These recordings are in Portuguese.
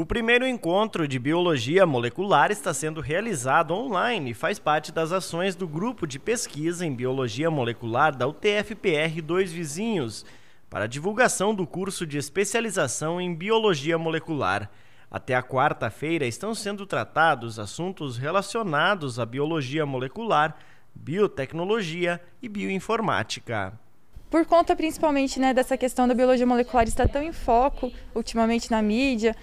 O primeiro encontro de biologia molecular está sendo realizado online e faz parte das ações do grupo de pesquisa em biologia molecular da UTFPR Dois Vizinhos para divulgação do curso de especialização em biologia molecular. Até a quarta-feira estão sendo tratados assuntos relacionados à biologia molecular, biotecnologia e bioinformática por conta principalmente né, dessa questão da biologia molecular estar tão em foco ultimamente na mídia,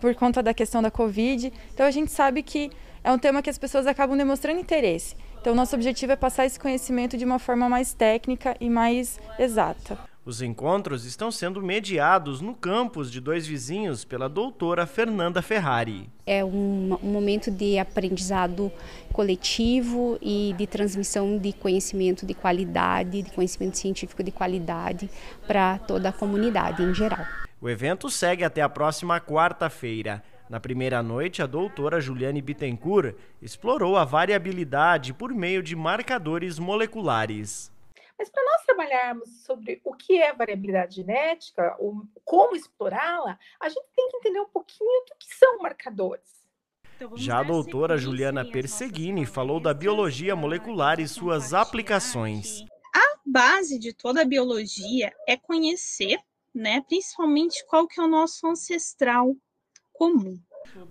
por conta da questão da Covid. Então a gente sabe que é um tema que as pessoas acabam demonstrando interesse. Então nosso objetivo é passar esse conhecimento de uma forma mais técnica e mais exata. Os encontros estão sendo mediados no campus de dois vizinhos pela doutora Fernanda Ferrari. É um, um, momento de aprendizado coletivo e de transmissão de conhecimento de qualidade, de conhecimento científico de qualidade para toda a comunidade em geral. O evento segue até a próxima quarta-feira. Na primeira noite, a doutora Juliane Bittencourt explorou a variabilidade por meio de marcadores moleculares. Mas para nós trabalharmos sobre o que é variabilidade genética, ou como explorá-la, a gente tem que entender um pouquinho do que são marcadores. Então, Já a doutora Juliana Perseguini falou da biologia molecular e suas aplicações. A base de toda a biologia é conhecer né? Principalmente qual que é o nosso ancestral comum.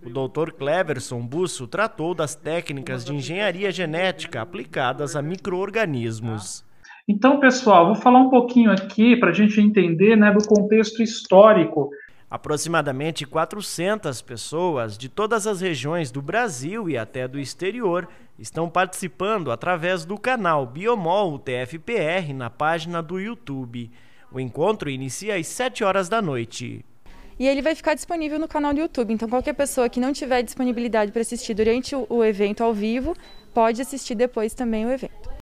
O Dr. Cleverson Busso tratou das técnicas de engenharia genética aplicadas a microorganismos. Então, pessoal, vou falar um pouquinho aqui para a gente entender né, do contexto histórico. Aproximadamente 400 pessoas de todas as regiões do Brasil e até do exterior estão participando através do canal Biomol TFPR na página do YouTube. O encontro inicia às 7 horas da noite. E ele vai ficar disponível no canal do YouTube. Então, qualquer pessoa que não tiver disponibilidade para assistir durante o evento ao vivo, pode assistir depois também o evento.